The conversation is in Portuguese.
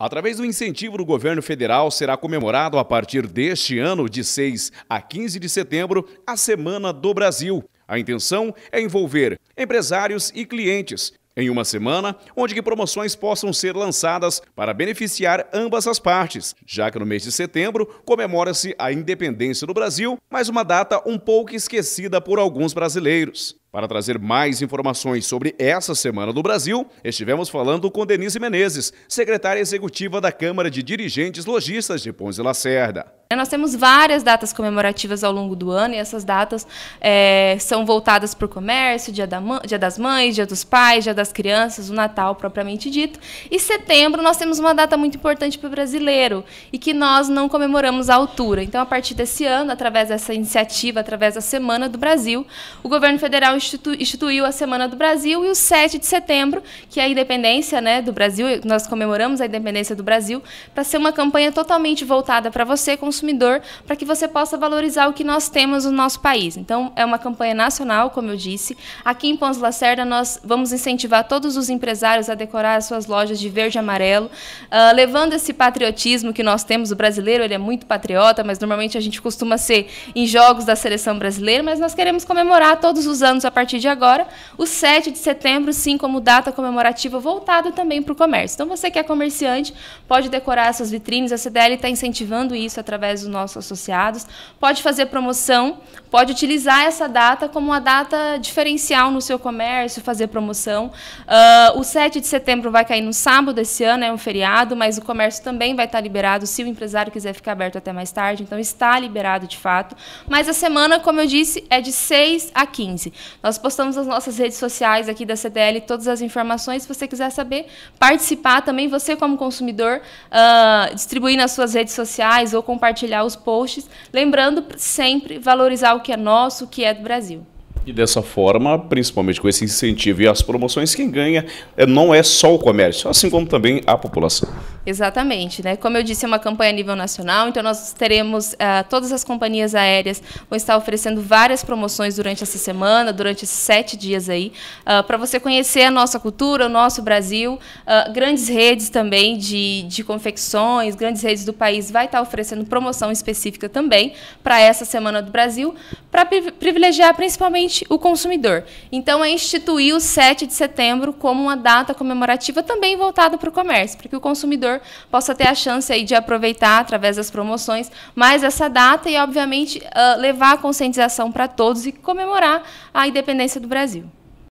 Através do incentivo do governo federal, será comemorado a partir deste ano, de 6 a 15 de setembro, a Semana do Brasil. A intenção é envolver empresários e clientes em uma semana, onde que promoções possam ser lançadas para beneficiar ambas as partes, já que no mês de setembro comemora-se a independência do Brasil, mais uma data um pouco esquecida por alguns brasileiros. Para trazer mais informações sobre essa Semana do Brasil, estivemos falando com Denise Menezes, secretária executiva da Câmara de Dirigentes Logistas de Ponce Lacerda. É, nós temos várias datas comemorativas ao longo do ano e essas datas é, são voltadas para o comércio, dia, da, dia das mães, dia dos pais, dia das crianças, o Natal propriamente dito. E setembro nós temos uma data muito importante para o brasileiro e que nós não comemoramos à altura. Então, a partir desse ano, através dessa iniciativa, através da Semana do Brasil, o governo federal instituiu a Semana do Brasil e o 7 de setembro, que é a independência né, do Brasil, nós comemoramos a independência do Brasil, para ser uma campanha totalmente voltada para você, consumidor, para que você possa valorizar o que nós temos no nosso país. Então, é uma campanha nacional, como eu disse. Aqui em Pons Lacerda, nós vamos incentivar todos os empresários a decorar as suas lojas de verde e amarelo, uh, levando esse patriotismo que nós temos. O brasileiro ele é muito patriota, mas normalmente a gente costuma ser em jogos da seleção brasileira, mas nós queremos comemorar todos os anos a a partir de agora o 7 de setembro, sim, como data comemorativa voltada também para o comércio. Então, você que é comerciante, pode decorar essas vitrines, a CDL está incentivando isso através dos nossos associados, pode fazer promoção, pode utilizar essa data como uma data diferencial no seu comércio, fazer promoção. Uh, o 7 de setembro vai cair no sábado esse ano, é um feriado, mas o comércio também vai estar tá liberado se o empresário quiser ficar aberto até mais tarde, então está liberado de fato. Mas a semana, como eu disse, é de 6 a 15. Nós postamos nas nossas redes sociais aqui da CDL todas as informações. Se você quiser saber, participar também, você como consumidor, uh, distribuir nas suas redes sociais ou compartilhar os posts. Lembrando sempre valorizar o que é nosso, o que é do Brasil. E dessa forma, principalmente com esse incentivo e as promoções, quem ganha é, não é só o comércio, assim como também a população. Exatamente, né? Como eu disse, é uma campanha a nível nacional, então nós teremos uh, todas as companhias aéreas vão estar oferecendo várias promoções durante essa semana, durante esses sete dias aí, uh, ah, para você conhecer a nossa cultura, o nosso Brasil, uh, grandes redes também de, de confecções, grandes redes do país vai estar oferecendo promoção específica também para essa semana do Brasil, para privilegiar principalmente o consumidor. Então, é instituir o 7 de setembro como uma data comemorativa também voltada para o comércio, para que o consumidor possa ter a chance aí de aproveitar através das promoções mais essa data e, obviamente, ah, levar a conscientização para todos e comemorar a independência do Brasil.